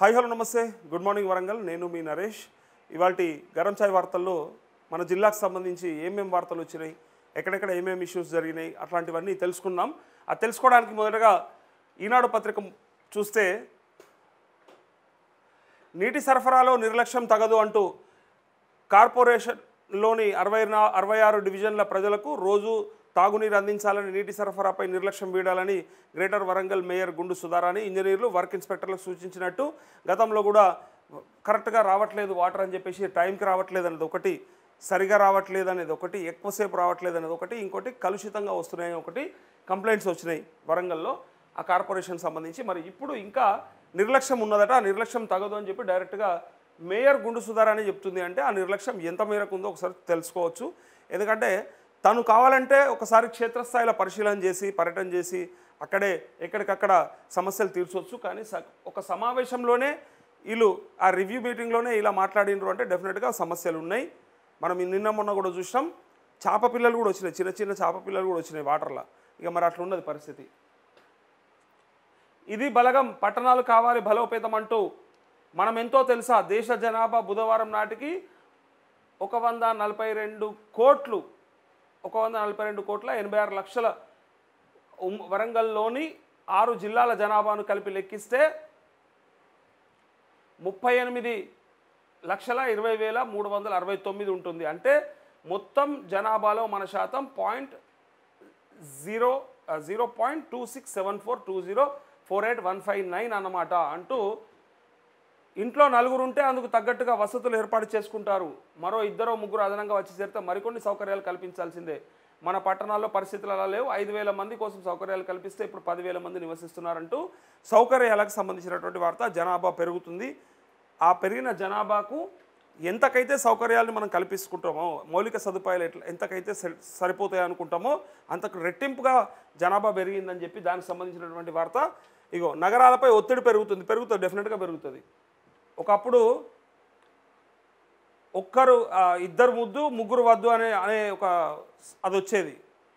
hi hello నమస్తే good morning Warangal నేను మీ నరేష్ ఇవాళ గరం ఛాయ్ వార్తల్లో మన జిల్లాకు సంబంధించి ఏమేమి వార్తలు వచ్చినాయి ఎక్కడెక్కడ ఏమేమి ఇష్యూస్ జరిగినాయి అట్లాంటివన్నీ తెలుసుకున్నాం అది తెలుసుకోవడానికి మొదటగా ఈనాడు పత్రిక చూస్తే నీటి సరఫరాలో నిర్లక్ష్యం తగదు అంటూ కార్పొరేషన్లోని అరవై అరవై ఆరు డివిజన్ల ప్రజలకు రోజు తాగునీరు అందించాలని నీటి సరఫరాపై నిర్లక్ష్యం వీడాలని గ్రేటర్ వరంగల్ మేయర్ గుండు సుధారాని ఇంజనీర్లు వర్క్ ఇన్స్పెక్టర్లకు సూచించినట్టు గతంలో కూడా కరెక్ట్గా రావట్లేదు వాటర్ అని చెప్పేసి టైంకి రావట్లేదు అనేది ఒకటి సరిగా రావట్లేదు అనేది ఒకటి ఎక్కువసేపు రావట్లేదు అనేది ఒకటి ఇంకోటి కలుషితంగా వస్తున్నాయి ఒకటి కంప్లైంట్స్ వచ్చినాయి వరంగల్లో ఆ కార్పొరేషన్ సంబంధించి మరి ఇప్పుడు ఇంకా నిర్లక్ష్యం ఉన్నదట ఆ నిర్లక్ష్యం తగదు అని చెప్పి డైరెక్ట్గా మేయర్ గుండు సుధారాని చెప్తుంది అంటే ఆ నిర్లక్ష్యం ఎంత మేరకు ఉందో ఒకసారి తెలుసుకోవచ్చు ఎందుకంటే తను కావాలంటే ఒకసారి క్షేత్రస్థాయిలో పరిశీలన చేసి పర్యటన చేసి అక్కడే ఎక్కడికక్కడ సమస్యలు తీర్చవచ్చు కానీ ఒక సమావేశంలోనే వీళ్ళు ఆ రివ్యూ మీటింగ్లోనే ఇలా మాట్లాడినరు అంటే డెఫినెట్గా సమస్యలు ఉన్నాయి మనం నిన్న మొన్న కూడా చూసినాం చేప పిల్లలు కూడా వచ్చినాయి చిన్న చిన్న చేప పిల్లలు కూడా వచ్చినాయి వాటర్లో ఇక మరి అట్లా ఉన్నది పరిస్థితి ఇది బలగం పట్టణాలు కావాలి బలోపేతం అంటూ మనం ఎంతో తెలుసా దేశ జనాభా బుధవారం నాటికి ఒక వంద నలభై రెండు కోట్లు ఒక వంద నలభై రెండు కోట్ల ఎనభై ఆరు లక్షల వరంగల్లోని ఆరు జిల్లాల జనాభాను కలిపి లెక్కిస్తే ముప్పై ఎనిమిది లక్షల ఇరవై వేల మూడు వందల అరవై తొమ్మిది ఉంటుంది అంటే మొత్తం జనాభాలో మన శాతం point zero zero point two six seven four two zero four eight one five nine అన్నమాట అంటూ ఇంట్లో నలుగురు ఉంటే అందుకు తగ్గట్టుగా వసతులు ఏర్పాటు చేసుకుంటారు మరో ఇద్దరో ముగ్గురు అదనంగా వచ్చి చేరితే మరికొన్ని సౌకర్యాలు కల్పించాల్సిందే మన పట్టణాల్లో పరిస్థితులు అలా లేవు ఐదు వేల మంది కోసం సౌకర్యాలు కల్పిస్తే ఇప్పుడు పదివేల మంది నివసిస్తున్నారంటూ సౌకర్యాలకు సంబంధించినటువంటి వార్త జనాభా పెరుగుతుంది ఆ పెరిగిన జనాభాకు ఎంతకైతే సౌకర్యాలను మనం కల్పించుకుంటామో మౌలిక సదుపాయాలు ఎట్లా ఎంతకైతే సరిపోతాయి అనుకుంటామో అంతకు రెట్టింపుగా జనాభా పెరిగిందని చెప్పి దానికి సంబంధించినటువంటి వార్త ఇగో నగరాలపై ఒత్తిడి పెరుగుతుంది పెరుగుతుంది డెఫినెట్గా పెరుగుతుంది ఒకప్పుడు ఒక్కరు ఇద్దరు ముద్దు ముగ్గురు వద్దు అనే అనే ఒక అది వచ్చేది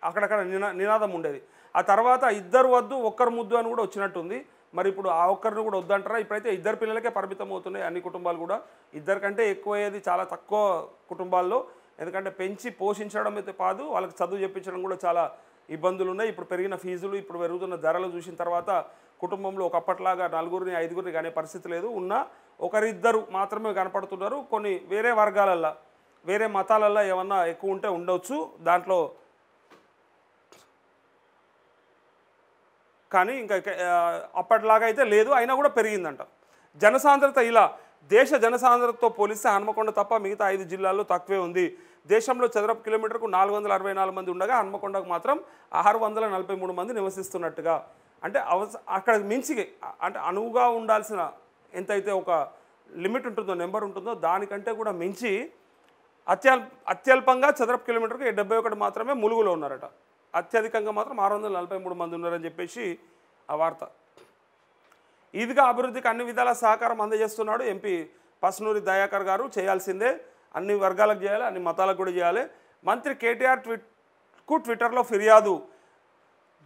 అక్కడక్కడ నినా నినాదం ఉండేది ఆ తర్వాత ఇద్దరు వద్దు ఒక్కరు ముద్దు అని కూడా వచ్చినట్టుంది మరి ఇప్పుడు ఆ ఒక్కరిని కూడా వద్దంటారా ఇప్పుడైతే ఇద్దరు పిల్లలకే పరిమితం అవుతున్నాయి అన్ని కుటుంబాలు కూడా ఇద్దరికంటే ఎక్కువయ్యేది చాలా తక్కువ కుటుంబాల్లో ఎందుకంటే పెంచి పోషించడం అయితే కాదు వాళ్ళకి చదువు చెప్పించడం కూడా చాలా ఇబ్బందులు ఉన్నాయి ఇప్పుడు పెరిగిన ఫీజులు ఇప్పుడు పెరుగుతున్న ధరలు చూసిన తర్వాత కుటుంబంలో ఒకప్పటిలాగా నలుగురిని ఐదుగురిని కానీ పరిస్థితి లేదు ఉన్నా ఒకరిద్దరు మాత్రమే కనపడుతున్నారు కొన్ని వేరే వర్గాలల్లో వేరే మతాలల్లో ఏమన్నా ఎక్కువ ఉంటే ఉండవచ్చు దాంట్లో కానీ ఇంకా అప్పటిలాగా అయితే లేదు అయినా కూడా పెరిగిందంట జనసాంద్రత ఇలా దేశ జనసాంద్రతతో పోలిస్తే హనుమకొండ తప్ప మిగతా ఐదు జిల్లాల్లో తక్కువే ఉంది దేశంలో చదరపు కిలోమీటర్కు నాలుగు వందల అరవై నాలుగు మంది ఉండగా హన్మకొండకు మాత్రం ఆరు వందల నలభై మూడు మంది నివసిస్తున్నట్టుగా అంటే అవస అక్కడ మించి అంటే అనువుగా ఉండాల్సిన ఎంతైతే ఒక లిమిట్ ఉంటుందో నెంబర్ ఉంటుందో దానికంటే కూడా మించి అత్యల్ అత్యల్పంగా చదరపు కిలోమీటర్కి డెబ్బై ఒకటి మాత్రమే ములుగులో ఉన్నారట అత్యధికంగా మాత్రం ఆరు వందల నలభై మూడు మంది ఉన్నారని చెప్పేసి ఆ వార్త ఇదిగా అభివృద్ధికి అన్ని విధాల సహకారం అందజేస్తున్నాడు ఎంపీ పసునూరి దయాకర్ గారు చేయాల్సిందే అన్ని వర్గాలకు చేయాలి అన్ని మతాలకు కూడా చేయాలి మంత్రి కేటీఆర్ ట్విట్ కు ట్విట్టర్లో ఫిర్యాదు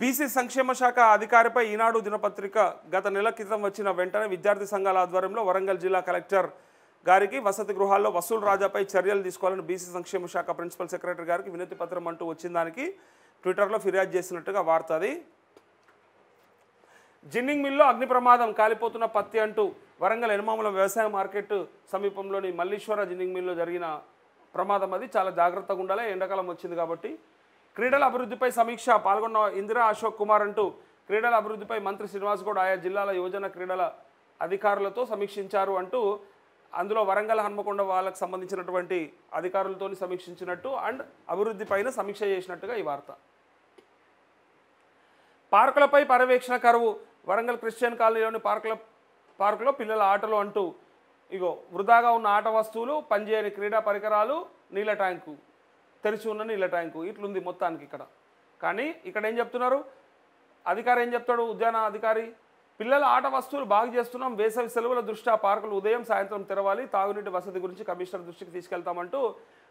బీసీ సంక్షేమ శాఖ అధికారిపై ఈనాడు దినపత్రిక గత నెల క్రితం వచ్చిన వెంటనే విద్యార్థి సంఘాల ఆధ్వర్యంలో వరంగల్ జిల్లా కలెక్టర్ గారికి వసతి గృహాల్లో వసూలు రాజాపై చర్యలు తీసుకోవాలని బీసీ సంక్షేమ శాఖ ప్రిన్సిపల్ సెక్రటరీ గారికి వినతి పత్రం అంటూ వచ్చిన దానికి ట్విట్టర్లో ఫిర్యాదు చేసినట్టుగా వార్త అది జిన్నింగ్ మిల్లో అగ్ని ప్రమాదం కాలిపోతున్న పత్తి అంటూ వరంగల్ ఎనమాముల వ్యవసాయ మార్కెట్ సమీపంలోని మల్లీశ్వర జిన్నింగ్ మిల్లో జరిగిన ప్రమాదం అది చాలా జాగ్రత్తగా ఉండాలి ఎండాకాలం వచ్చింది కాబట్టి క్రీడల అభివృద్ధిపై సమీక్ష పాల్గొన్న ఇందిరా అశోక్ కుమార్ అంటూ క్రీడల అభివృద్ధిపై మంత్రి శ్రీనివాస్ గౌడ్ ఆయా జిల్లాల యువజన క్రీడల అధికారులతో సమీక్షించారు అంటూ అందులో వరంగల్ హన్మకొండ వాళ్ళకు సంబంధించినటువంటి అధికారులతో సమీక్షించినట్టు అండ్ అభివృద్ధి పైన సమీక్ష చేసినట్టుగా ఈ వార్త పార్కులపై పర్యవేక్షణ కరువు వరంగల్ క్రిస్టియన్ కాలనీలోని పార్కుల పార్కులో పిల్లల ఆటలు అంటూ ఇగో వృధాగా ఉన్న ఆట వస్తువులు పనిచేయని క్రీడా పరికరాలు నీళ్ళ ట్యాంకు తెరిచి ఉన్న నీళ్ళ ట్యాంకు ఇట్లుంది మొత్తానికి ఇక్కడ కానీ ఇక్కడ ఏం చెప్తున్నారు అధికారి ఏం చెప్తాడు ఉద్యాన అధికారి పిల్లల ఆట వస్తువులు బాగు చేస్తున్నాం వేసవి సెలవుల దృష్ట్యా పార్కులు ఉదయం సాయంత్రం తెరవాలి తాగునీటి వసతి గురించి కమిషనర్ దృష్టికి తీసుకెళ్తామంటూ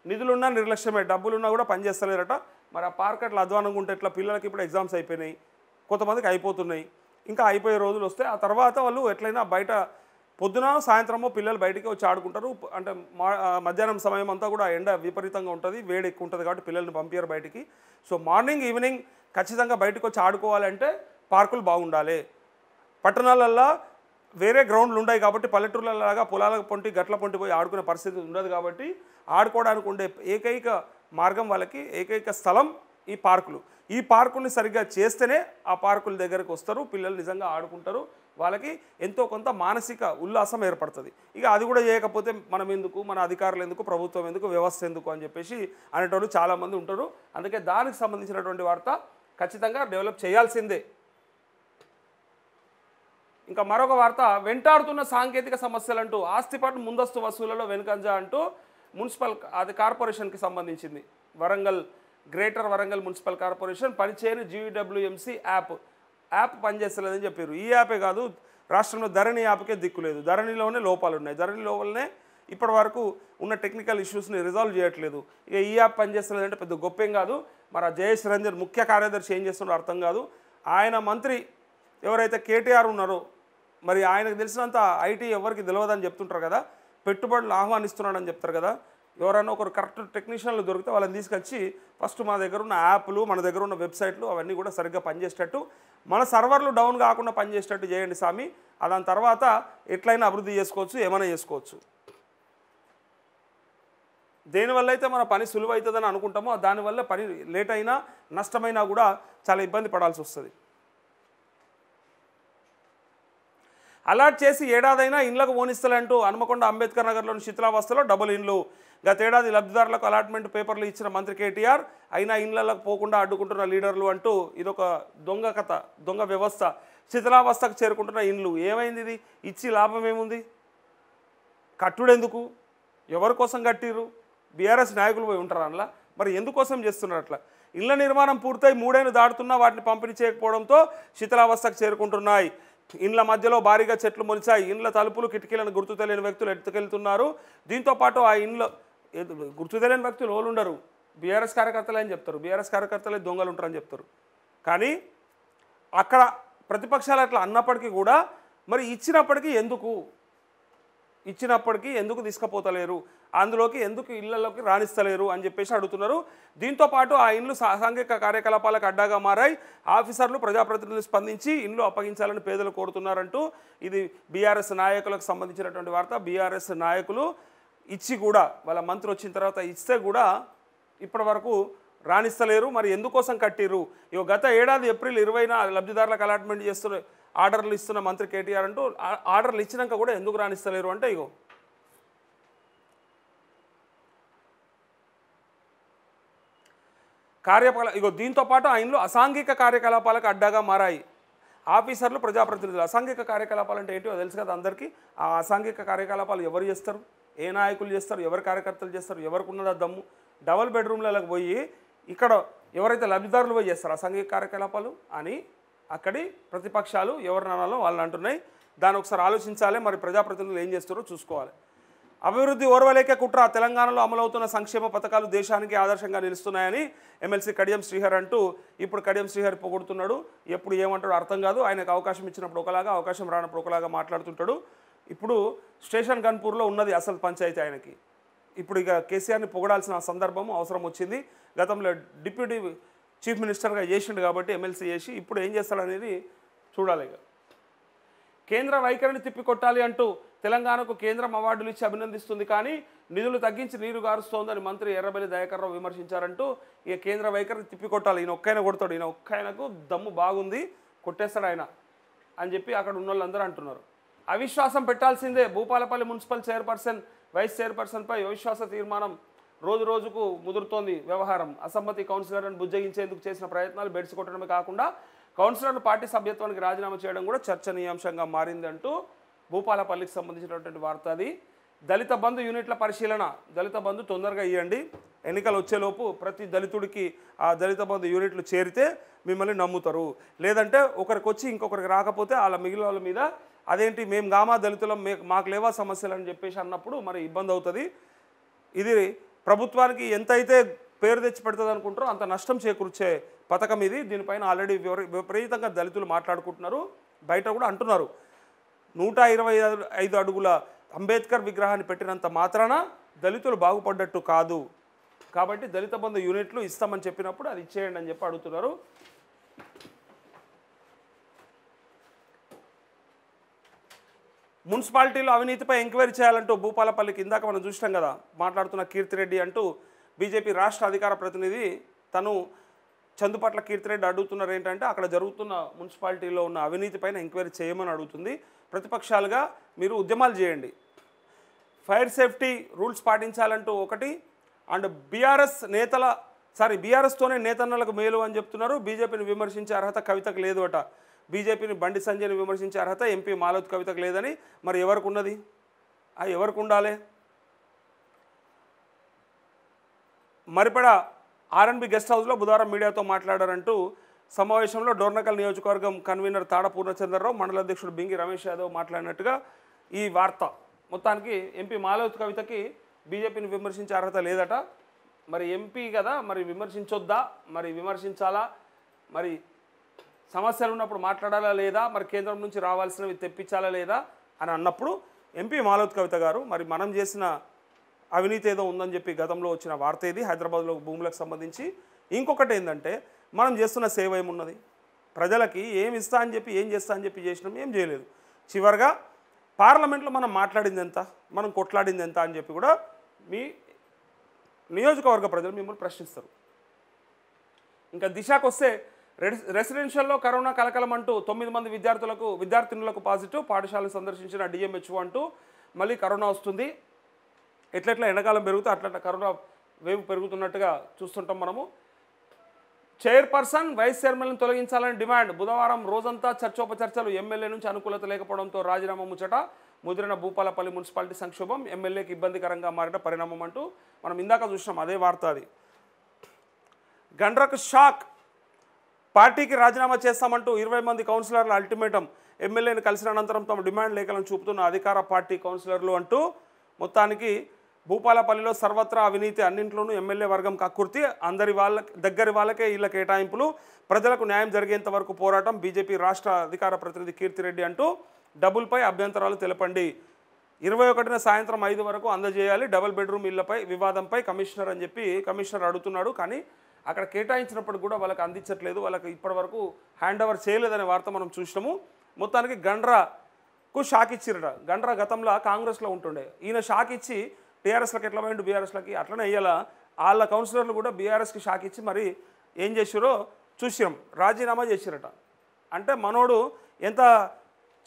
నిధులున్నా నిర్లక్ష్యమే డబ్బులున్నా కూడా పనిచేస్తలేరట మరి ఆ పార్క్ అట్లా అధ్వానంగా ఉంటే ఇట్లా పిల్లలకి ఇప్పుడు ఎగ్జామ్స్ అయిపోయినాయి కొంతమందికి అయిపోతున్నాయి ఇంకా అయిపోయే రోజులు వస్తే ఆ తర్వాత వాళ్ళు ఎట్లయినా బయట పొద్దున సాయంత్రము పిల్లలు బయటికి వచ్చి ఆడుకుంటారు అంటే మధ్యాహ్నం సమయం అంతా కూడా ఎండ విపరీతంగా ఉంటుంది వేడి ఎక్కువ ఉంటుంది కాబట్టి పిల్లల్ని పంపించారు బయటికి సో మార్నింగ్ ఈవినింగ్ ఖచ్చితంగా బయటకు వచ్చి ఆడుకోవాలంటే పార్కులు బాగుండాలి పట్టణాలల్లో వేరే గ్రౌండ్లు ఉన్నాయి కాబట్టి పల్లెటూర్లలాగా పొలాల పొంటి గట్ల పొంటి పోయి ఆడుకునే పరిస్థితి ఉండదు కాబట్టి ఆడుకోవడానికి ఉండే ఏకైక మార్గం వాళ్ళకి ఏకైక స్థలం ఈ పార్కులు ఈ పార్కుల్ని సరిగ్గా చేస్తేనే ఆ పార్కుల దగ్గరకు వస్తారు పిల్లలు నిజంగా ఆడుకుంటారు వాళ్ళకి ఎంతో కొంత మానసిక ఉల్లాసం ఏర్పడుతుంది ఇక అది కూడా చేయకపోతే మనం ఎందుకు మన అధికారులు ఎందుకు ప్రభుత్వం ఎందుకు వ్యవస్థ ఎందుకు అని చెప్పేసి అనేటోళ్ళు చాలామంది ఉంటారు అందుకే దానికి సంబంధించినటువంటి వార్త ఖచ్చితంగా డెవలప్ చేయాల్సిందే ఇంకా మరొక వార్త వెంటాడుతున్న సాంకేతిక అంటూ ఆస్తి పట్టు ముందస్తు వసూలలో వెనుకంజ అంటూ మున్సిపల్ అది కార్పొరేషన్కి సంబంధించింది Warangal greater Warangal municipal corporation పనిచేయని జీవీడబ్ల్యూఎంసీ యాప్ యాప్ పనిచేస్తలేదని చెప్పారు ఈ యాపే కాదు రాష్ట్రంలో ధరణి యాప్కే దిక్కు లేదు ధరణిలోనే లోపాలు ఉన్నాయి ధరణి లోపలనే ఇప్పటి వరకు ఉన్న టెక్నికల్ ఇష్యూస్ని రిజాల్వ్ చేయట్లేదు ఇక ఈ యాప్ పనిచేస్తలేదంటే పెద్ద గొప్పం కాదు మరి జయేష్ రంజన్ ముఖ్య కార్యదర్శి ఏం చేస్తుండో అర్థం కాదు ఆయన మంత్రి ఎవరైతే కేటీఆర్ ఉన్నారో మరి ఆయనకు తెలిసినంత ఐటీ ఎవరికి తెలియదని చెప్తుంటారు కదా పెట్టుబడులు ఆహ్వానిస్తున్నాడని చెప్తారు కదా ఎవరైనా ఒకరు కరెక్ట్ టెక్నీషియన్లు దొరికితే వాళ్ళని తీసుకొచ్చి ఫస్ట్ మన దగ్గర ఉన్న యాప్లు మన దగ్గర ఉన్న వెబ్సైట్లు అవన్నీ కూడా సరిగ్గా పనిచేసేటట్టు మన సర్వర్లు డౌన్ కాకుండా పనిచేసేటట్టు చేయండి స్వామి దాని తర్వాత ఎట్లయినా అభివృద్ధి చేసుకోవచ్చు ఏమైనా చేసుకోవచ్చు దేనివల్ల అయితే మన పని సులువు అవుతుందని అనుకుంటామో దానివల్ల పని లేట్ అయినా నష్టమైనా కూడా చాలా ఇబ్బంది పడాల్సి వస్తుంది అలాట్ చేసి ఏడాదైనా ఇండ్లకు పోనిస్తలంటూ హనుమకొండ అంబేద్కర్ నగర్లోని శిథిలావస్థలో డబుల్ ఇండ్లు గతేడాది లబ్ధిదారులకు అలాట్మెంట్ పేపర్లు ఇచ్చిన మంత్రి కేటీఆర్ అయినా ఇండ్లకు పోకుండా అడ్డుకుంటున్న లీడర్లు అంటూ ఇదొక దొంగ కథ దొంగ వ్యవస్థ శిథిలావస్థకు చేరుకుంటున్న ఇండ్లు ఏమైంది ఇది ఇచ్చి లాభం ఏముంది కట్టుడెందుకు ఎవరి కోసం కట్టిరు బీఆర్ఎస్ నాయకులు పోయి ఉంటారు అందులో మరి ఎందుకోసం చేస్తున్నారు అట్లా ఇళ్ల నిర్మాణం పూర్తయి మూడైన దాటుతున్నా వాటిని పంపిణీ చేయకపోవడంతో శిథిలావస్థకు చేరుకుంటున్నాయి ఇండ్ల మధ్యలో భారీగా చెట్లు మొలిచాయి ఇండ్ల తలుపులు కిటికీలను గుర్తు తెలియని వ్యక్తులు ఎత్తుకెళ్తున్నారు దీంతోపాటు ఆ ఇండ్ల గుర్తు తెలియని వ్యక్తులు వాళ్ళు ఉండరు బీఆర్ఎస్ కార్యకర్తలే అని చెప్తారు బీఆర్ఎస్ కార్యకర్తలే దొంగలు ఉంటారని చెప్తారు కానీ అక్కడ ప్రతిపక్షాలు అట్లా అన్నప్పటికీ కూడా మరి ఇచ్చినప్పటికీ ఎందుకు ఇచ్చినప్పటికీ ఎందుకు తీసుకుపోతలేరు అందులోకి ఎందుకు ఇళ్లలోకి రాణిస్తలేరు అని చెప్పేసి అడుగుతున్నారు దీంతో పాటు ఆ ఇండ్లు సాంఘిక కార్యకలాపాలకు అడ్డాగా మారాయి ఆఫీసర్లు ప్రజాప్రతినిధులు స్పందించి ఇండ్లు అప్పగించాలని పేదలు కోరుతున్నారంటూ ఇది బీఆర్ఎస్ నాయకులకు సంబంధించినటువంటి వార్త బీఆర్ఎస్ నాయకులు ఇచ్చి కూడా వాళ్ళ మంత్రి వచ్చిన తర్వాత ఇస్తే కూడా ఇప్పటి వరకు రాణిస్తలేరు మరి ఎందుకోసం కట్టిరు ఇక గత ఏడాది ఏప్రిల్ ఇరవైన లబ్ధిదారులకు అలాట్మెంట్ చేస్తున్న ఆర్డర్లు ఇస్తున్న మంత్రి కేటీఆర్ అంటూ ఆర్డర్లు ఇచ్చినాక కూడా ఎందుకు రాణిస్తలేరు అంటే ఇగో కార్యకలా ఇగో దీంతోపాటు ఆయనలో అసాంఘిక కార్యకలాపాలకు అడ్డాగా మారాయి ఆఫీసర్లు ప్రజాప్రతినిధులు అసాంఘిక కార్యకలాపాలు అంటే ఏంటో తెలుసు కదా అందరికీ ఆ అసాంఘిక కార్యకలాపాలు ఎవరు చేస్తారు ఏ నాయకులు చేస్తారు ఎవరు కార్యకర్తలు చేస్తారు ఎవరికి ఉన్నదా దమ్ము డబల్ బెడ్రూమ్లలోకి పోయి ఇక్కడ ఎవరైతే లబ్ధిదారులు పోయి చేస్తారు అసాంఘిక కార్యకలాపాలు అని అక్కడి ప్రతిపక్షాలు ఎవరినాలో వాళ్ళు అంటున్నాయి దాన్ని ఒకసారి ఆలోచించాలి మరి ప్రజాప్రతినిధులు ఏం చేస్తారో చూసుకోవాలి అభివృద్ధి ఓర్వలేక కుట్ర తెలంగాణలో అమలవుతున్న సంక్షేమ పథకాలు దేశానికి ఆదర్శంగా నిలుస్తున్నాయని ఎమ్మెల్సీ కడియం శ్రీహర్ అంటూ ఇప్పుడు కడియం శ్రీహర్ పొగుడుతున్నాడు ఎప్పుడు ఏమంటాడు అర్థం కాదు ఆయనకు అవకాశం ఇచ్చినప్పుడు ఒకలాగా అవకాశం రానప్పుడు ఒకలాగా మాట్లాడుతుంటాడు ఇప్పుడు స్టేషన్ గన్పూర్లో ఉన్నది అసలు పంచాయతీ ఆయనకి ఇప్పుడు ఇక కేసీఆర్ని పొగడాల్సిన సందర్భం అవసరం వచ్చింది గతంలో డిప్యూటీ చీఫ్ మినిస్టర్గా చేసిండు కాబట్టి ఎమ్మెల్సీ చేసి ఇప్పుడు ఏం చేస్తాడనేది చూడాలి ఇక కేంద్ర వైఖరిని తిప్పికొట్టాలి అంటూ తెలంగాణకు కేంద్రం అవార్డులు ఇచ్చి అభినందిస్తుంది కానీ నిధులు తగ్గించి నీరు గారుస్తోందని మంత్రి ఎర్రబెల్లి రావు విమర్శించారంటూ ఇక కేంద్ర వైఖరిని తిప్పికొట్టాలి ఈయన ఒక్కైనా కొడతాడు ఈయన ఒక్కైనకు దమ్ము బాగుంది కొట్టేస్తాడు ఆయన అని చెప్పి అక్కడ ఉన్న వాళ్ళందరూ అంటున్నారు అవిశ్వాసం పెట్టాల్సిందే భూపాలపల్లి మున్సిపల్ చైర్పర్సన్ వైస్ చైర్పర్సన్పై అవిశ్వాస తీర్మానం రోజు రోజుకు ముదురుతోంది వ్యవహారం అసమ్మతి కౌన్సిలర్ను బుజ్జగించేందుకు చేసిన ప్రయత్నాలు బెడిసి కొట్టడమే కాకుండా కౌన్సిలర్ను పార్టీ సభ్యత్వానికి రాజీనామా చేయడం కూడా చర్చనీయాంశంగా మారిందంటూ భూపాలపల్లికి సంబంధించినటువంటి వార్త అది దళిత బంధు యూనిట్ల పరిశీలన దళిత బంధు తొందరగా ఇవ్వండి ఎన్నికలు వచ్చేలోపు ప్రతి దళితుడికి ఆ దళిత బంధు యూనిట్లు చేరితే మిమ్మల్ని నమ్ముతారు లేదంటే ఒకరికి వచ్చి ఇంకొకరికి రాకపోతే వాళ్ళ మిగిలిన వాళ్ళ మీద అదేంటి మేము గామా దళితులం మాకు లేవా సమస్యలు అని చెప్పేసి అన్నప్పుడు మరి ఇబ్బంది అవుతుంది ఇది ప్రభుత్వానికి ఎంతైతే పేరు తెచ్చి పెడుతుంది అనుకుంటారో అంత నష్టం చేకూర్చే పథకం ఇది దీనిపైన ఆల్రెడీ విపరీతంగా దళితులు మాట్లాడుకుంటున్నారు బయట కూడా అంటున్నారు నూట ఇరవై ఐదు అడుగుల అంబేద్కర్ విగ్రహాన్ని పెట్టినంత మాత్రాన దళితులు బాగుపడ్డట్టు కాదు కాబట్టి దళిత బంధు యూనిట్లు ఇస్తామని చెప్పినప్పుడు అది ఇచ్చేయండి అని చెప్పి అడుగుతున్నారు మున్సిపాలిటీలో అవినీతిపై ఎంక్వైరీ చేయాలంటూ భూపాలపల్లికి ఇందాక మనం చూసినాం కదా మాట్లాడుతున్న కీర్తిరెడ్డి అంటూ బీజేపీ రాష్ట్ర అధికార ప్రతినిధి తను చందుపట్ల కీర్తిరెడ్డి అడుగుతున్నారు ఏంటంటే అక్కడ జరుగుతున్న మున్సిపాలిటీలో ఉన్న అవినీతి పైన ఎంక్వైరీ చేయమని అడుగుతుంది ప్రతిపక్షాలుగా మీరు ఉద్యమాలు చేయండి ఫైర్ సేఫ్టీ రూల్స్ పాటించాలంటూ ఒకటి అండ్ బీఆర్ఎస్ నేతల సారీ బీఆర్ఎస్తోనే నేతన్నలకు మేలు అని చెప్తున్నారు బీజేపీని విమర్శించే అర్హత కవితకు లేదు అట బీజేపీని బండి సంజయ్ని విమర్శించే అర్హత ఎంపీ మాలవతి కవితకు లేదని మరి ఎవరికి ఉన్నది ఎవరికి ఉండాలి మరిపడ ఆర్ఎన్బి గెస్ట్ హౌస్లో బుధవారం మీడియాతో మాట్లాడారంటూ సమావేశంలో డోర్నకల్ నియోజకవర్గం కన్వీనర్ తాడ పూర్ణచంద్రరావు మండల అధ్యక్షుడు బింగి రమేష్ యాదవ్ మాట్లాడినట్టుగా ఈ వార్త మొత్తానికి ఎంపీ మాలవతి కవితకి బీజేపీని విమర్శించే అర్హత లేదట మరి ఎంపీ కదా మరి విమర్శించొద్దా మరి విమర్శించాలా మరి సమస్యలు ఉన్నప్పుడు మాట్లాడాలా లేదా మరి కేంద్రం నుంచి రావాల్సినవి తెప్పించాలా లేదా అని అన్నప్పుడు ఎంపీ మాలవతి కవిత గారు మరి మనం చేసిన అవినీతి ఏదో ఉందని చెప్పి గతంలో వచ్చిన వార్త ఇది హైదరాబాద్లో భూములకు సంబంధించి ఇంకొకటి ఏంటంటే మనం చేస్తున్న సేవ ఏమున్నది ప్రజలకి ఏమి ఇస్తా అని చెప్పి ఏం చేస్తా అని చెప్పి చేసినాం ఏం చేయలేదు చివరిగా పార్లమెంట్లో మనం మాట్లాడింది ఎంత మనం కొట్లాడింది ఎంత అని చెప్పి కూడా మీ నియోజకవర్గ ప్రజలు మిమ్మల్ని ప్రశ్నిస్తారు ఇంకా దిశాకు వస్తే రెసిడెన్షియల్లో కరోనా కలకలం అంటూ తొమ్మిది మంది విద్యార్థులకు విద్యార్థినులకు పాజిటివ్ పాఠశాలను సందర్శించిన డిఎంహెచ్ఓ అంటూ మళ్ళీ కరోనా వస్తుంది ఎట్లెట్లా ఎండాకాలం పెరుగుతూ అట్లట్లా కరోనా వేవ్ పెరుగుతున్నట్టుగా చూస్తుంటాం మనము చైర్పర్సన్ వైస్ చైర్మన్లను తొలగించాలని డిమాండ్ బుధవారం రోజంతా చర్చోపచర్చలు ఎమ్మెల్యే నుంచి అనుకూలత లేకపోవడంతో రాజీనామా ముచ్చట ముదిరిన భూపాలపల్లి మున్సిపాలిటీ సంక్షోభం ఎమ్మెల్యేకి ఇబ్బందికరంగా మారిన పరిణామం అంటూ మనం ఇందాక చూసినాం అదే వార్త అది గండ్రక్ షాక్ పార్టీకి రాజీనామా చేస్తామంటూ ఇరవై మంది కౌన్సిలర్ల అల్టిమేటం ఎమ్మెల్యేని కలిసిన అనంతరం తమ డిమాండ్ లేఖలను చూపుతున్న అధికార పార్టీ కౌన్సిలర్లు అంటూ మొత్తానికి భూపాలపల్లిలో సర్వత్రా అవినీతి అన్నింట్లోనూ ఎమ్మెల్యే వర్గం కక్కుర్తి అందరి వాళ్ళ దగ్గరి వాళ్ళకే ఇళ్ళ కేటాయింపులు ప్రజలకు న్యాయం జరిగేంత వరకు పోరాటం బీజేపీ రాష్ట్ర అధికార ప్రతినిధి కీర్తిరెడ్డి అంటూ డబుల్పై అభ్యంతరాలు తెలపండి ఇరవై ఒకటిన సాయంత్రం ఐదు వరకు అందజేయాలి డబుల్ బెడ్రూమ్ ఇళ్లపై వివాదంపై కమిషనర్ అని చెప్పి కమిషనర్ అడుగుతున్నాడు కానీ అక్కడ కేటాయించినప్పుడు కూడా వాళ్ళకి అందించట్లేదు వాళ్ళకి ఇప్పటివరకు హ్యాండ్ ఓవర్ చేయలేదనే వార్త మనం చూసినాము మొత్తానికి గండ్రాకు షాక్ ఇచ్చిరట గండ్రా గతంలో కాంగ్రెస్లో ఉంటుండే ఈయన షాక్ ఇచ్చి టీఆర్ఎస్లకు ఎట్లా పోయిండు బీఆర్ఎస్లకి అట్లనే వేయాల వాళ్ళ కౌన్సిలర్లు కూడా బీఆర్ఎస్కి షాక్ ఇచ్చి మరి ఏం చేసిరో చూసాం రాజీనామా చేసిరట అంటే మనోడు ఎంత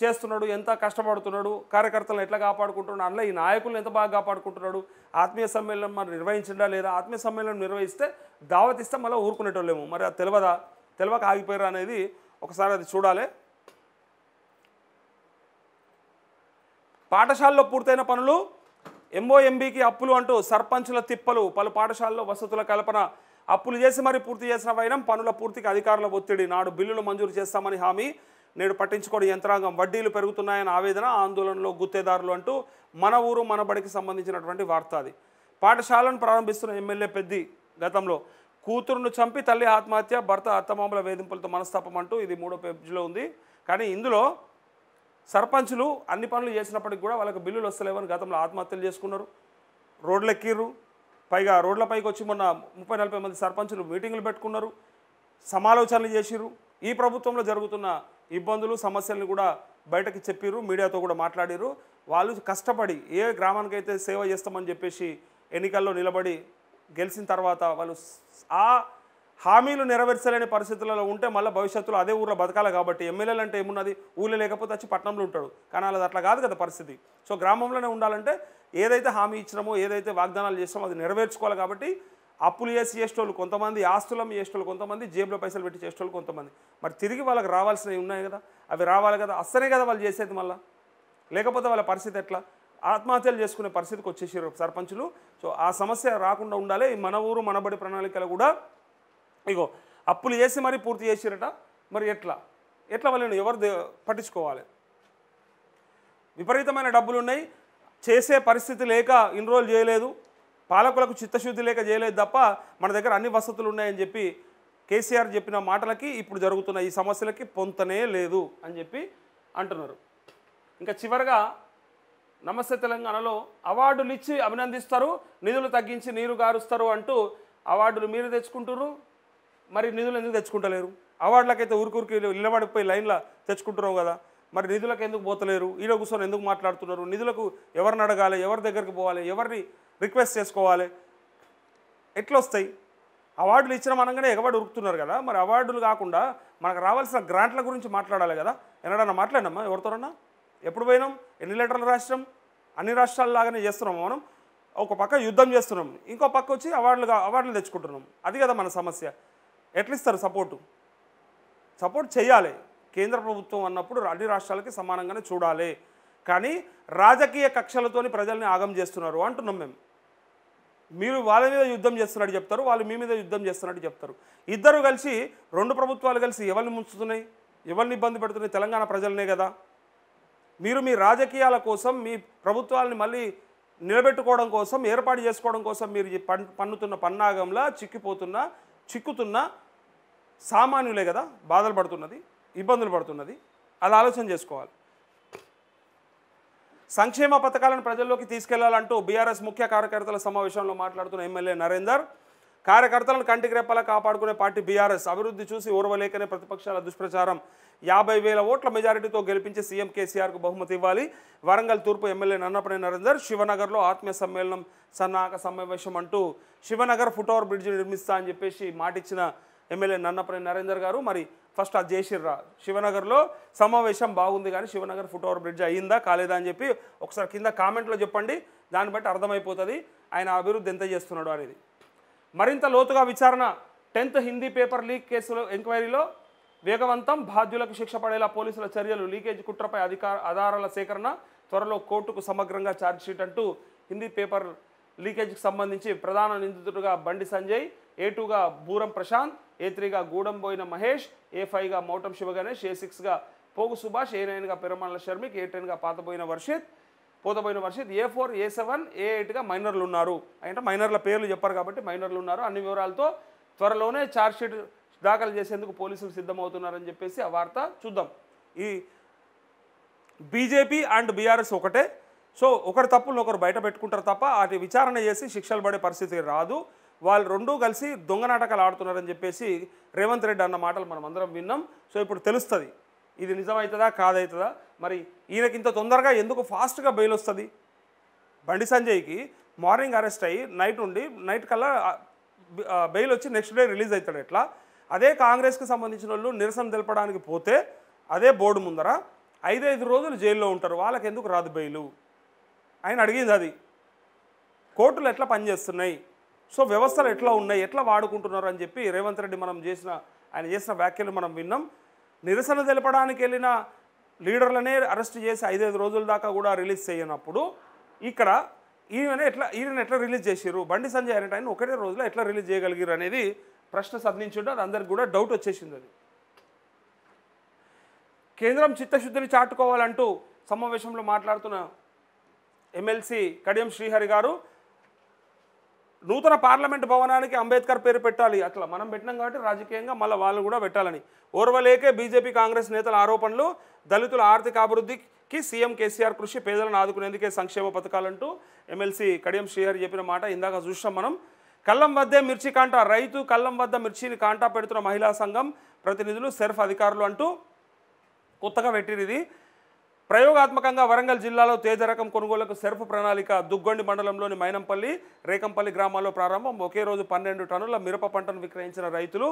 చేస్తున్నాడు ఎంత కష్టపడుతున్నాడు కార్యకర్తలను ఎట్లా కాపాడుకుంటున్నాడు అందులో ఈ నాయకులను ఎంత బాగా కాపాడుకుంటున్నాడు ఆత్మీయ సమ్మేళనం మరి నిర్వహించడా లేదా ఆత్మీయ సమ్మేళనం నిర్వహిస్తే దావత్ ఇస్తే మళ్ళీ ఊరుకునేటోళ్ళేమో మరి అది తెలియదా తెలియక ఆగిపోయారు అనేది ఒకసారి అది చూడాలి పాఠశాలలో పూర్తయిన పనులు ఎంఓఎంబీకి అప్పులు అంటూ సర్పంచుల తిప్పలు పలు పాఠశాలలో వసతుల కల్పన అప్పులు చేసి మరి పూర్తి చేసిన వైనం పనుల పూర్తికి అధికారుల ఒత్తిడి నాడు బిల్లులు మంజూరు చేస్తామని హామీ నేడు పట్టించుకోని యంత్రాంగం వడ్డీలు పెరుగుతున్నాయని ఆవేదన ఆందోళనలో గుత్తేదారులు అంటూ మన ఊరు మన బడికి సంబంధించినటువంటి వార్త అది పాఠశాలను ప్రారంభిస్తున్న ఎమ్మెల్యే పెద్ది గతంలో కూతురును చంపి తల్లి ఆత్మహత్య భర్త అత్తమామల వేధింపులతో మనస్తాపం అంటూ ఇది మూడో పేజీలో ఉంది కానీ ఇందులో సర్పంచులు అన్ని పనులు చేసినప్పటికి కూడా వాళ్ళకి బిల్లులు వస్తలేవని గతంలో ఆత్మహత్యలు చేసుకున్నారు రోడ్లు ఎక్కిర్రు పైగా రోడ్లపైకి వచ్చి మొన్న ముప్పై నలభై మంది సర్పంచులు మీటింగులు పెట్టుకున్నారు సమాలోచనలు చేసిర్రు ఈ ప్రభుత్వంలో జరుగుతున్న ఇబ్బందులు సమస్యలను కూడా బయటకు చెప్పిర్రు మీడియాతో కూడా మాట్లాడిరు వాళ్ళు కష్టపడి ఏ గ్రామానికైతే సేవ చేస్తామని చెప్పేసి ఎన్నికల్లో నిలబడి గెలిచిన తర్వాత వాళ్ళు ఆ హామీలు నెరవేర్చలేని పరిస్థితులలో ఉంటే మళ్ళీ భవిష్యత్తులో అదే ఊర్లో బతకాలి కాబట్టి ఎమ్మెల్యేలు అంటే ఏమున్నది ఊళ్ళో లేకపోతే వచ్చి పట్టణంలో ఉంటాడు కానీ అది అట్లా కాదు కదా పరిస్థితి సో గ్రామంలోనే ఉండాలంటే ఏదైతే హామీ ఇచ్చినామో ఏదైతే వాగ్దానాలు చేసినామో అది నెరవేర్చుకోవాలి కాబట్టి అప్పులు చేసి చేసేటోళ్ళు కొంతమంది ఆస్తులం చేసేటోళ్ళు కొంతమంది జేబులో పైసలు పెట్టి చేసేటోళ్ళు కొంతమంది మరి తిరిగి వాళ్ళకి రావాల్సినవి ఉన్నాయి కదా అవి రావాలి కదా అస్సనే కదా వాళ్ళు చేసేది మళ్ళీ లేకపోతే వాళ్ళ పరిస్థితి ఎట్లా ఆత్మహత్యలు చేసుకునే పరిస్థితికి వచ్చేసారు సర్పంచులు సో ఆ సమస్య రాకుండా ఉండాలి మన ఊరు మనబడి ప్రణాళికలు కూడా ఇగో అప్పులు చేసి మరీ పూర్తి చేసిరట మరి ఎట్లా ఎట్లా వాళ్ళు ఎవరు పట్టించుకోవాలి విపరీతమైన డబ్బులు ఉన్నాయి చేసే పరిస్థితి లేక ఇన్రోల్ చేయలేదు పాలకులకు చిత్తశుద్ధి లేక చేయలేదు తప్ప మన దగ్గర అన్ని వసతులు ఉన్నాయని చెప్పి కేసీఆర్ చెప్పిన మాటలకి ఇప్పుడు జరుగుతున్న ఈ సమస్యలకి పొంతనే లేదు అని చెప్పి అంటున్నారు ఇంకా చివరగా నమస్తే తెలంగాణలో అవార్డులు ఇచ్చి అభినందిస్తారు నిధులు తగ్గించి నీరు గారుస్తారు అంటూ అవార్డులు మీరు తెచ్చుకుంటున్నారు మరి నిధులు ఎందుకు తెచ్చుకుంటలేరు అవార్డులకైతే ఊరికూరికి నిలబడిపోయి లైన్లో తెచ్చుకుంటున్నావు కదా మరి నిధులకు ఎందుకు పోతలేరు ఈడ కూర్చొని ఎందుకు మాట్లాడుతున్నారు నిధులకు ఎవరిని అడగాలి ఎవరి దగ్గరికి పోవాలి ఎవరిని రిక్వెస్ట్ చేసుకోవాలి ఎట్లొస్తాయి అవార్డులు ఇచ్చిన మనంగానే ఎగబడి ఉరుకుతున్నారు కదా మరి అవార్డులు కాకుండా మనకు రావాల్సిన గ్రాంట్ల గురించి మాట్లాడాలి కదా ఎన్నడన్నా మాట్లాడినమ్మా ఎవరితోనన్నా ఎప్పుడు పోయినాం ఎన్ని లెటర్లు రాష్ట్రం అన్ని రాష్ట్రాల లాగానే చేస్తున్నాము మనం ఒక పక్క యుద్ధం చేస్తున్నాం ఇంకో పక్క వచ్చి అవార్డులుగా అవార్డులు తెచ్చుకుంటున్నాం అది కదా మన సమస్య ఎట్లిస్తారు సపోర్టు సపోర్ట్ చేయాలి కేంద్ర ప్రభుత్వం అన్నప్పుడు అన్ని రాష్ట్రాలకి సమానంగానే చూడాలి కానీ రాజకీయ కక్షలతో ప్రజల్ని ఆగం చేస్తున్నారు అంటున్నాం మేము మీరు వాళ్ళ మీద యుద్ధం చేస్తున్నట్టు చెప్తారు వాళ్ళు మీ మీద యుద్ధం చేస్తున్నట్టు చెప్తారు ఇద్దరు కలిసి రెండు ప్రభుత్వాలు కలిసి ఎవరిని ముంచుతున్నాయి ఎవరిని ఇబ్బంది పెడుతున్నాయి తెలంగాణ ప్రజలనే కదా మీరు మీ రాజకీయాల కోసం మీ ప్రభుత్వాలని మళ్ళీ నిలబెట్టుకోవడం కోసం ఏర్పాటు చేసుకోవడం కోసం మీరు పన్నుతున్న పన్నాగంలా చిక్కిపోతున్న చిక్కుతున్న సామాన్యులే కదా బాధలు పడుతున్నది ఇబ్బందులు పడుతున్నది అది ఆలోచన చేసుకోవాలి సంక్షేమ పథకాలను ప్రజల్లోకి తీసుకెళ్లాలంటూ బీఆర్ఎస్ ముఖ్య కార్యకర్తల సమావేశంలో మాట్లాడుతున్న ఎమ్మెల్యే నరేందర్ కార్యకర్తలను కంటికి రెప్పలా కాపాడుకునే పార్టీ బీఆర్ఎస్ అభివృద్ధి చూసి ఓర్వలేకనే ప్రతిపక్షాల దుష్ప్రచారం యాభై వేల ఓట్ల మెజారిటీతో గెలిపించి సీఎం కేసీఆర్కు బహుమతి ఇవ్వాలి వరంగల్ తూర్పు ఎమ్మెల్యే నన్నపనే నరేందర్ శివనగర్లో ఆత్మీయ సమ్మేళనం సన్నాహక సమావేశం అంటూ శివనగర్ ఫుట్ఓవర్ బ్రిడ్జ్ నిర్మిస్తా అని చెప్పేసి మాటిచ్చిన ఎమ్మెల్యే నన్నపనే నరేందర్ గారు మరి ఫస్ట్ అది చేసిర్రా శివనగర్లో సమావేశం బాగుంది కానీ శివనగర్ ఫుట్ఓవర్ బ్రిడ్జ్ అయ్యిందా కాలేదా అని చెప్పి ఒకసారి కింద కామెంట్లో చెప్పండి దాన్ని బట్టి అర్థమైపోతుంది ఆయన అభివృద్ధి ఎంత చేస్తున్నాడు అనేది మరింత లోతుగా విచారణ టెన్త్ హిందీ పేపర్ లీక్ కేసులో ఎంక్వైరీలో వేగవంతం బాధ్యులకు శిక్ష పడేలా పోలీసుల చర్యలు లీకేజ్ కుట్రపై అధికార ఆధారాల సేకరణ త్వరలో కోర్టుకు సమగ్రంగా ఛార్జ్షీట్ అంటూ హిందీ పేపర్ లీకేజ్కి సంబంధించి ప్రధాన నిందితుడుగా బండి సంజయ్ ఏ టూగా బూరం ప్రశాంత్ ఏ త్రీగా గూడెం బోయిన మహేష్ ఏ ఫైవ్గా మౌటం శివగణేష్ ఏ సిక్స్గా పోగు సుభాష్ ఏ నైన్గా పెరమల్ల షర్మిక్ ఏ టెన్గా Pathaboina Varshith Pothapoina Varshith A four A seven A ఎయిట్గా మైనర్లు ఉన్నారు అంటే మైనర్ల పేర్లు చెప్పారు కాబట్టి మైనర్లు ఉన్నారు అన్ని వివరాలతో త్వరలోనే ఛార్జ్షీట్ దాఖలు చేసేందుకు పోలీసులు సిద్ధమవుతున్నారని చెప్పేసి ఆ వార్త చూద్దాం ఈ బీజేపీ అండ్ బీఆర్ఎస్ ఒకటే సో ఒకరి తప్పులను ఒకరు బయట పెట్టుకుంటారు తప్ప వాటి విచారణ చేసి శిక్షలు పడే పరిస్థితి రాదు వాళ్ళు రెండూ కలిసి దొంగ నాటకాలు ఆడుతున్నారని చెప్పేసి రేవంత్ రెడ్డి అన్న మాటలు మనం అందరం విన్నాం సో ఇప్పుడు తెలుస్తుంది ఇది నిజమవుతుందా కాదవుతుందా మరి ఈయనకి ఇంత తొందరగా ఎందుకు ఫాస్ట్గా బెయిల్ వస్తుంది బండి సంజయ్కి మార్నింగ్ అరెస్ట్ అయ్యి నైట్ ఉండి నైట్ కల్లా బెయిల్ వచ్చి నెక్స్ట్ డే రిలీజ్ అవుతాడు ఎట్లా అదే కాంగ్రెస్కి సంబంధించిన వాళ్ళు నిరసన తెలపడానికి పోతే అదే బోర్డు ముందర ఐదైదు రోజులు జైల్లో ఉంటారు వాళ్ళకి ఎందుకు రాదు బెయిలు ఆయన అడిగింది అది కోర్టులు ఎట్లా పనిచేస్తున్నాయి సో వ్యవస్థలు ఎట్లా ఉన్నాయి ఎట్లా వాడుకుంటున్నారు అని చెప్పి రేవంత్ రెడ్డి మనం చేసిన ఆయన చేసిన వ్యాఖ్యలు మనం విన్నాం నిరసన తెలపడానికి వెళ్ళిన లీడర్లనే అరెస్ట్ చేసి ఐదైదు రోజుల దాకా కూడా రిలీజ్ చేయనప్పుడు ఇక్కడ ఈయన ఎట్లా ఈయన ఎట్లా రిలీజ్ చేసారు బండి సంజయ్ అనే ఆయన ఒకటే రోజులో ఎట్లా రిలీజ్ చేయగలిగారు అనేది ప్రశ్న సంధించుంటే అది అందరికి కూడా డౌట్ వచ్చేసింది అది కేంద్రం చిత్తశుద్ధిని చాటుకోవాలంటూ సమావేశంలో మాట్లాడుతున్న ఎమ్మెల్సీ కడియం శ్రీహరి గారు నూతన పార్లమెంట్ భవనానికి అంబేద్కర్ పేరు పెట్టాలి అట్లా మనం పెట్టినాం కాబట్టి రాజకీయంగా మళ్ళీ వాళ్ళు కూడా పెట్టాలని ఓర్వలేకే బీజేపీ కాంగ్రెస్ నేతల ఆరోపణలు దళితుల ఆర్థిక అభివృద్ధికి సీఎం కేసీఆర్ కృషి పేదలను ఆదుకునేందుకే సంక్షేమ పథకాలంటూ ఎమ్మెల్సీ కడియం శ్రీహరి చెప్పిన మాట ఇందాక చూసాం మనం కళ్ళం వద్దే మిర్చి కాంటా రైతు కళ్ళం వద్ద మిర్చిని కాంటా పెడుతున్న మహిళా సంఘం ప్రతినిధులు సెర్ఫ్ అధికారులు అంటూ కొత్తగా పెట్టిరు ఇది ప్రయోగాత్మకంగా వరంగల్ జిల్లాలో తేజ రకం కొనుగోలుకు సెర్ఫ్ ప్రణాళిక దుగ్గొండి మండలంలోని మైనంపల్లి రేకంపల్లి గ్రామాల్లో ప్రారంభం ఒకే రోజు పన్నెండు టన్నుల మిరప పంటను విక్రయించిన రైతులు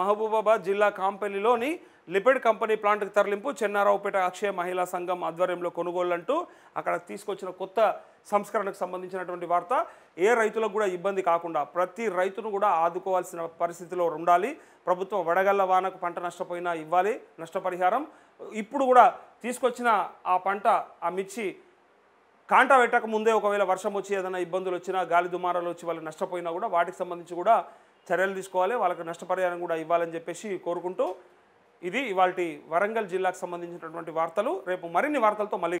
మహబూబాబాద్ జిల్లా కాంపల్లిలోని లిపిడ్ కంపెనీ ప్లాంట్కి తరలింపు చెన్నారావుపేట అక్షయ మహిళా సంఘం ఆధ్వర్యంలో కొనుగోళ్లంటూ అక్కడ తీసుకొచ్చిన కొత్త సంస్కరణకు సంబంధించినటువంటి వార్త ఏ రైతులకు కూడా ఇబ్బంది కాకుండా ప్రతి రైతును కూడా ఆదుకోవాల్సిన పరిస్థితిలో ఉండాలి ప్రభుత్వం వడగళ్ల వానకు పంట నష్టపోయినా ఇవ్వాలి నష్టపరిహారం ఇప్పుడు కూడా తీసుకొచ్చిన ఆ పంట ఆ మిర్చి కాంటా పెట్టక ముందే ఒకవేళ వర్షం వచ్చి ఏదైనా ఇబ్బందులు వచ్చినా గాలి దుమారాలు వచ్చి వాళ్ళు నష్టపోయినా కూడా వాటికి సంబంధించి కూడా చర్యలు తీసుకోవాలి వాళ్ళకి నష్టపరిహారం కూడా ఇవ్వాలని చెప్పేసి కోరుకుంటూ ఇది ఇవాళ వరంగల్ జిల్లాకు సంబంధించినటువంటి వార్తలు రేపు మరిన్ని వార్తలతో మళ్ళీ